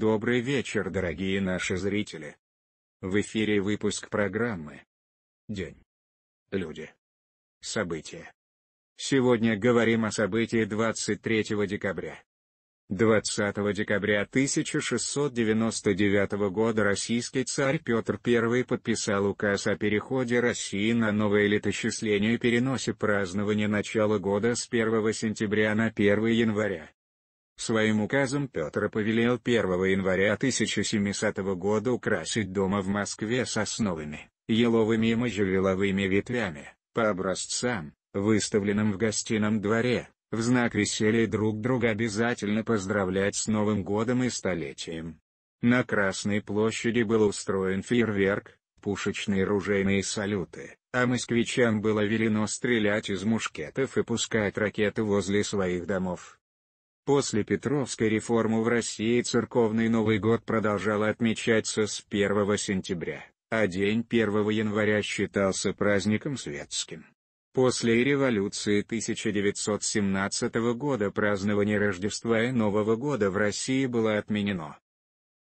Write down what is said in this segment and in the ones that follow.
Добрый вечер, дорогие наши зрители. В эфире выпуск программы «День. Люди. События». Сегодня говорим о событии 23 декабря. 20 декабря 1699 года российский царь Петр I подписал указ о переходе России на новое летосчисление и переносе празднования начала года с 1 сентября на 1 января. Своим указом Петр повелел 1 января 1700 года украсить дома в Москве сосновыми, еловыми и можжевеловыми ветвями, по образцам, выставленным в гостином дворе, в знак веселья друг друга обязательно поздравлять с Новым годом и столетием. На Красной площади был устроен фейерверк, пушечные ружейные салюты, а москвичам было велено стрелять из мушкетов и пускать ракеты возле своих домов. После Петровской реформы в России церковный Новый год продолжал отмечаться с 1 сентября, а день 1 января считался праздником светским. После революции 1917 года празднование Рождества и Нового года в России было отменено.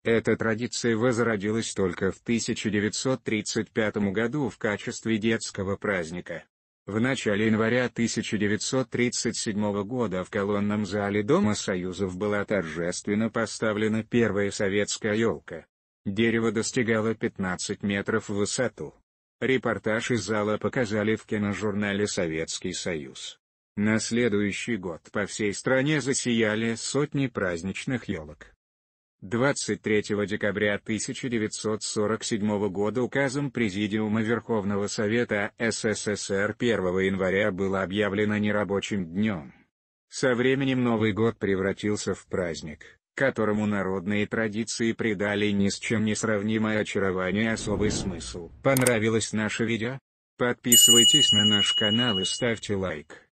Эта традиция возродилась только в 1935 году в качестве детского праздника. В начале января 1937 года в колонном зале Дома Союзов была торжественно поставлена первая советская елка. Дерево достигало 15 метров в высоту. Репортаж из зала показали в киножурнале «Советский Союз». На следующий год по всей стране засияли сотни праздничных елок. 23 декабря 1947 года указом Президиума Верховного Совета СССР 1 января было объявлено нерабочим днем. Со временем Новый год превратился в праздник, которому народные традиции придали ни с чем не сравнимое очарование и а особый смысл. Понравилось наше видео? Подписывайтесь на наш канал и ставьте лайк.